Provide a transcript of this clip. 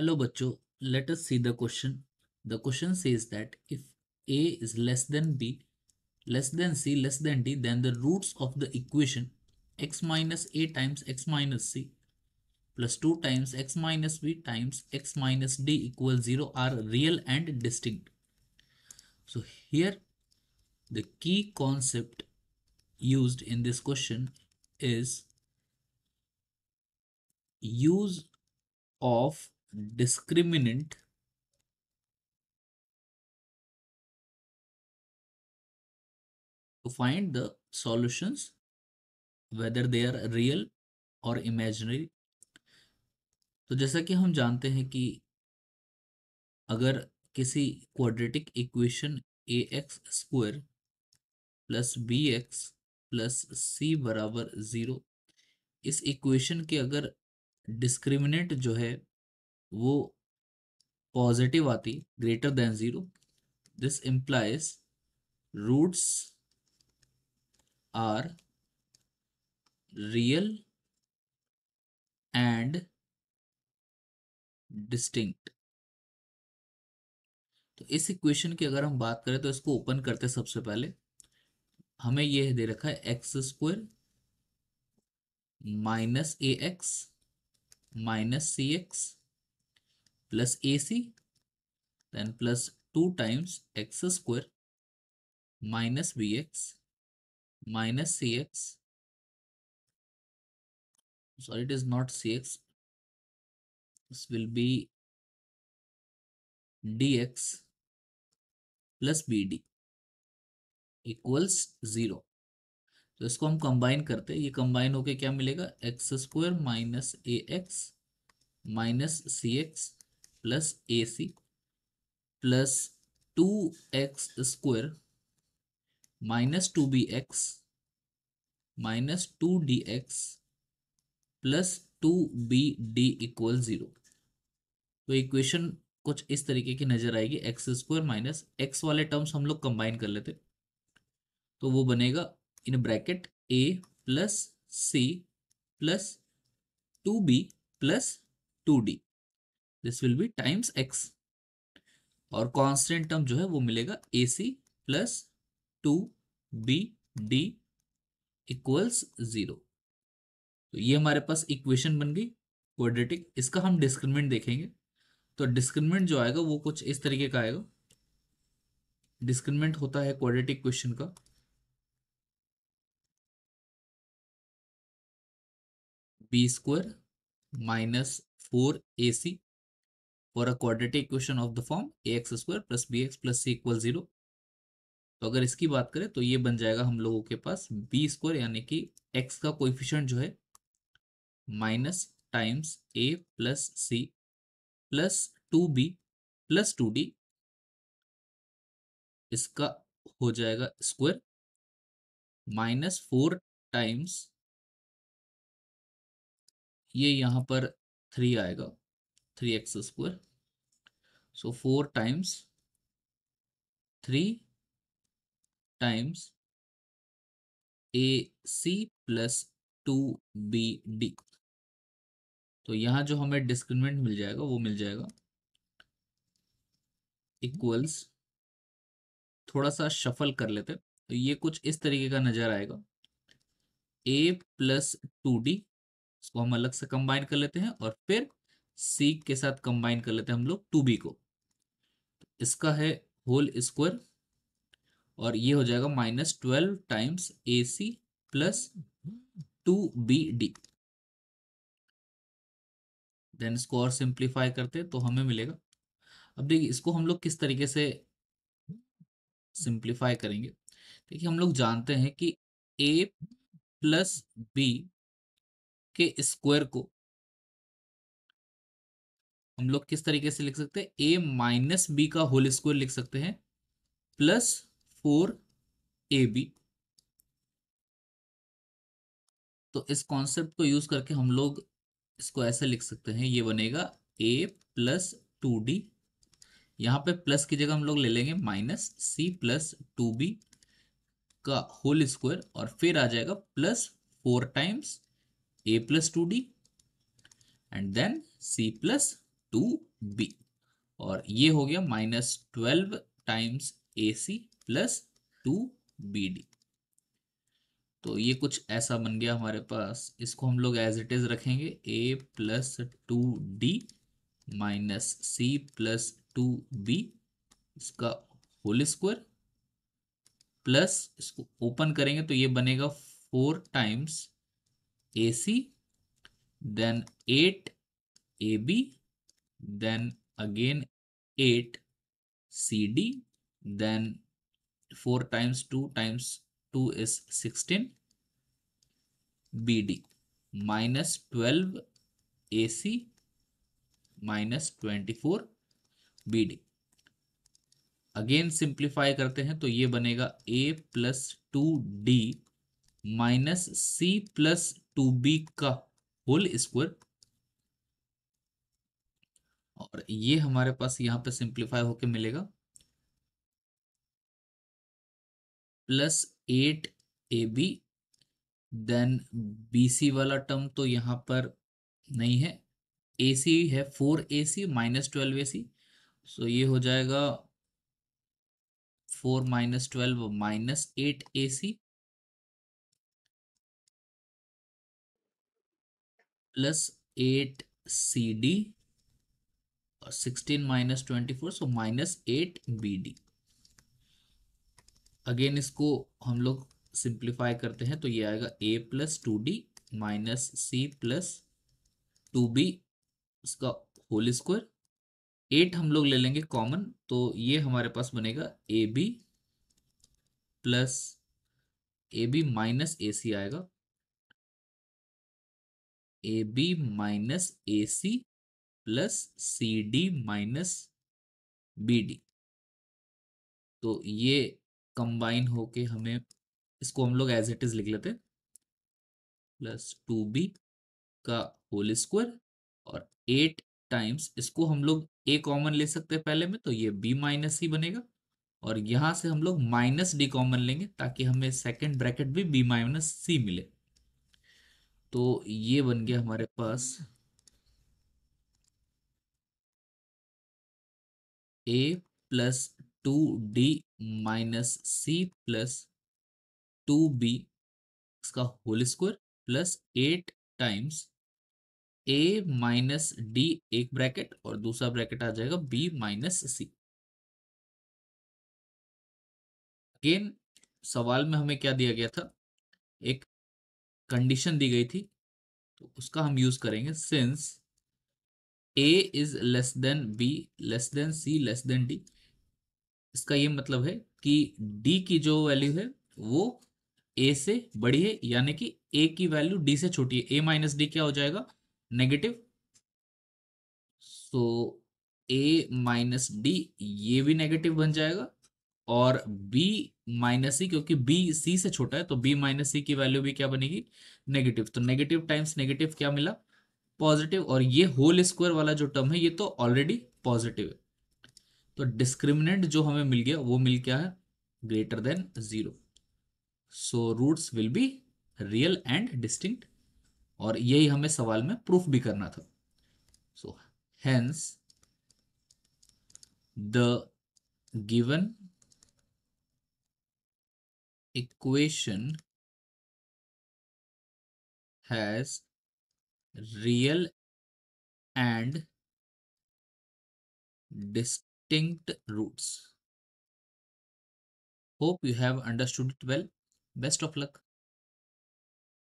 Hello bachcho, let us see the question. The question says that if a is less than b, less than c, less than d, then the roots of the equation x minus a times x minus c plus 2 times x minus b times x minus d equals 0 are real and distinct. So here the key concept used in this question is use of discriminant to find the solutions whether they are real or imaginary तो जैसा कि हम जानते हैं कि अगर किसी quadratic equation A X square plus B x plus C बराबर ज़ीरो इस इक्वेशन के अगर डिस्क्रिमिनेट जो है वो पॉजिटिव आती greater than zero this implies roots are real and distinct तो इस इक्वेशन की अगर हम बात करें तो इसको ओपन करते सबसे पहले हमें यह दे रखा है X square minus A x minus C X plus AC then plus 2 times x square minus bx minus cx sorry it is not cx this will be dx plus B D equals zero तो इसको हम combine करते हैं ये combine होके क्या मिलेगा x square minus A x minus C x plus a c plus two x square minus two b x minus two d x plus two b d equal zero तो equation कुछ इस तरीके की नज़र आएगी एक्स स्क्वायर माइनस एक्स वाले terms हम लोग कंबाइन कर लेते तो वो बनेगा in bracket a plus c plus two b plus two d this will be times x और कॉन्स्टेंट टर्म जो है वो मिलेगा a c plus two b D equals zero तो ये हमारे पास इक्वेशन बन गई क्वाड्रेटिक इसका हम डिस्क्रिमिनेंट देखेंगे तो डिस्क्रिमिनेंट जो आएगा वो कुछ इस तरीके का आएगा डिस्क्रिमिनेंट होता है क्वाड्रेटिक इक्वेशन का b square minus four a c for a quadratic equation of the form a x square plus B x plus c equal zero तो अगर इसकी बात करें तो ये बन जाएगा हम लोगों के पास बी स्क्वायर यानी कि एक्स का कोइफिशियंट जो है minus times a plus c plus two b plus two d इसका हो जाएगा स्क्वायर माइनस फोर टाइम्स ये यहां पर थ्री आएगा 3x square. So times times times times c plus d तो यहां जो हमें डिस्क्रिमिनेंट मिल जाएगा वो मिल जाएगा इक्वल्स थोड़ा सा शफल कर लेते तो ये कुछ इस तरीके का नज़र आएगा ए प्लस टू डी इसको हम अलग से कंबाइन कर लेते हैं और फिर सी के साथ कंबाइन कर लेते हैं हम लोग टू बी को इसका है होल स्क्वायर और ये हो जाएगा minus twelve times a c plus two b d then इसको और सिंप्लीफाई करते तो हमें मिलेगा अब देखिए इसको हम लोग किस तरीके से सिंप्लीफाई करेंगे देखिए हम लोग जानते हैं कि ए प्लस बी के स्क्वायर को हम लोग किस तरीके से लिख सकते हैं ए माइनस बी का होल स्क्वायर लिख सकते हैं प्लस फोर ए बी तो इस कॉन्सेप्ट को यूज करके हम लोग इसको ऐसे लिख सकते हैं ये बनेगा ए प्लस टू डी यहां पर प्लस की जगह हम लोग ले लेंगे minus c plus two b का होल स्क्वायर और फिर आ जाएगा plus four times a plus two d and then c plus two b और ये हो गया minus twelve times a c plus two b d तो ये कुछ ऐसा बन गया हमारे पास इसको हम लोग एज इट इज रखेंगे a plus two d minus c plus two b इसका होल स्क्वायर प्लस इसको ओपन करेंगे तो ये बनेगा four times a c then eight a b then again 8 CD then 4 times 2 times 2 is 16 BD minus 12 AC minus 24 BD again simplify करते हैं तो ये बनेगा A plus two d minus c plus two b का whole square और ये हमारे पास यहाँ पे सिंप्लीफाई होके मिलेगा plus eight a b then b c वाला टर्म तो यहाँ पर नहीं है ए सी है four a c minus twelve a c so ये हो जाएगा four minus twelve minus eight a c plus eight c d 16 twenty four so minus eight b d again इसको हम लोग सिंप्लीफाई करते हैं तो ये आएगा a plus two d minus c plus two b इसका होल स्क्वायर एट हम लोग ले लेंगे कॉमन तो ये हमारे पास बनेगा a b plus a b minus a c आएगा a b minus a c plus c d minus b d तो ये कंबाइन होके हमें इसको हम लोग एज इट इज लिख लेते प्लस टू बी का होल स्क्वायर और एट टाइम्स इसको हम लोग ए कॉमन ले सकते हैं पहले में तो ये बी माइनस ही बनेगा और यहां से हम लोग माइनस डी कॉमन लेंगे ताकि हमें सेकंड ब्रैकेट भी बी माइनस सी मिले तो ये बन गया हमारे पास a plus two d minus c plus two b इसका whole square plus eight times a minus d एक ब्रैकेट और दूसरा ब्रैकेट आ जाएगा बी माइनस सी अगेन सवाल में हमें क्या दिया गया था एक कंडीशन दी गई थी तो उसका हम यूज करेंगे since a is less than b less than c less than d इसका ये मतलब है कि डी की जो वैल्यू है वो ए से बड़ी है यानी कि ए की वैल्यू डी से छोटी है ए माइनस डी क्या हो जाएगा negative so a minus d ये भी नेगेटिव बन जाएगा और बी माइनस सी क्योंकि बी सी से छोटा है तो बी माइनस सी की वैल्यू भी क्या बनेगी नेगेटिव तो नेगेटिव टाइम्स नेगेटिव क्या मिला पॉजिटिव और ये होल स्क्वायर वाला जो टर्म है ये तो ऑलरेडी पॉजिटिव है तो डिस्क्रिमिनेंट जो हमें मिल गया वो मिल क्या है greater than zero so roots will be real and distinct और यही हमें सवाल में प्रूफ भी करना था so hence the given equation has real and distinct roots. Hope you have understood it well. Best of luck.